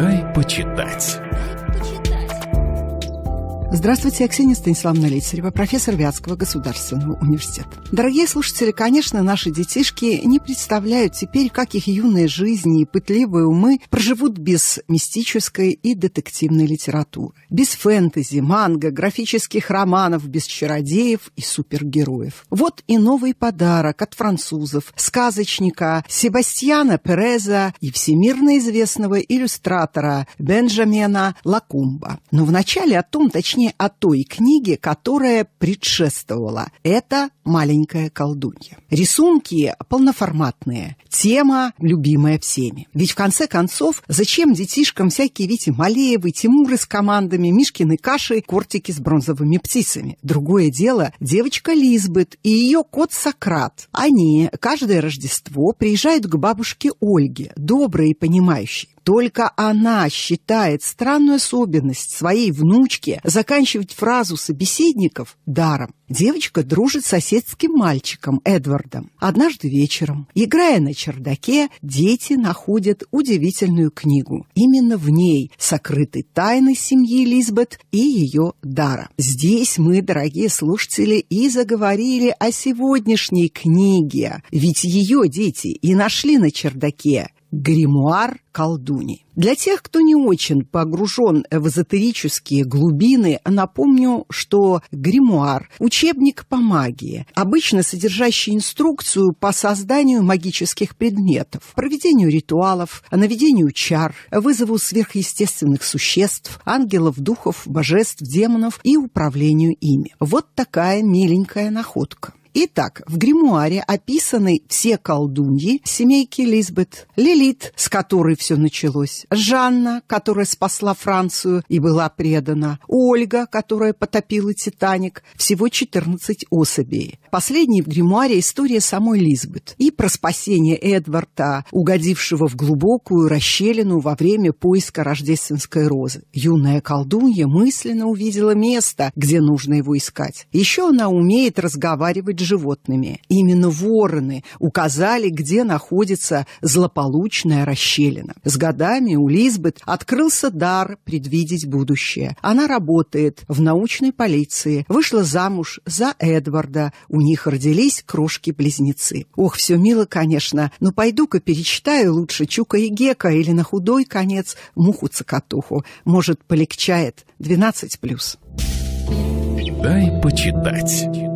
«Дай почитать». Здравствуйте, я Ксения Станиславовна Лицарева, профессор Вятского государственного университета. Дорогие слушатели, конечно, наши детишки не представляют теперь, как их юные жизни и пытливые умы проживут без мистической и детективной литературы, без фэнтези, манго, графических романов, без чародеев и супергероев. Вот и новый подарок от французов, сказочника Себастьяна Переза и всемирно известного иллюстратора Бенджамена Лакумба. Но вначале о том, точнее, песни, а той книге, которая предшествовала. Это «Маленькая колдунья». Рисунки полноформатные, тема любимая всеми. Ведь в конце концов, зачем детишкам всякие Вити Малеевы, Тимуры с командами, Мишкины каши, кортики с бронзовыми птицами? Другое дело, девочка Лизбет и ее кот Сократ. Они каждое Рождество приезжают к бабушке Ольге, доброй и понимающей. Только она считает странную особенность своей внучки заканчивать фразу собеседников даром. Девочка дружит с соседским мальчиком Эдвардом. Однажды вечером, играя на чердаке, дети находят удивительную книгу. Именно в ней сокрыты тайны семьи Лизбет и ее дара. Здесь мы, дорогие слушатели, и заговорили о сегодняшней книге, ведь ее дети и нашли на чердаке гримуар колдуни. Для тех, кто не очень погружен в эзотерические глубины, напомню, что гримуар – учебник по магии, обычно содержащий инструкцию по созданию магических предметов, проведению ритуалов, наведению чар, вызову сверхъестественных существ, ангелов, духов, божеств, демонов и управлению ими. Вот такая миленькая находка. Итак, в гримуаре описаны все колдуньи семейки Лизбет, Лилит, с которой все началось, Жанна, которая спасла Францию и была предана, Ольга, которая потопила Титаник, всего 14 особей. Последней в гримуаре история самой Лизбет и про спасение Эдварда, угодившего в глубокую расщелину во время поиска рождественской розы. Юная колдунья мысленно увидела место, где нужно его искать. Еще она умеет разговаривать животными. Именно вороны указали, где находится злополучная расщелина. С годами у Лизбет открылся дар предвидеть будущее. Она работает в научной полиции, вышла замуж за Эдварда, у них родились крошки-близнецы. Ох, все мило, конечно, но пойду-ка перечитаю лучше Чука и Гека или на худой конец муху-цокотуху. Может, полегчает 12+. Дай почитать.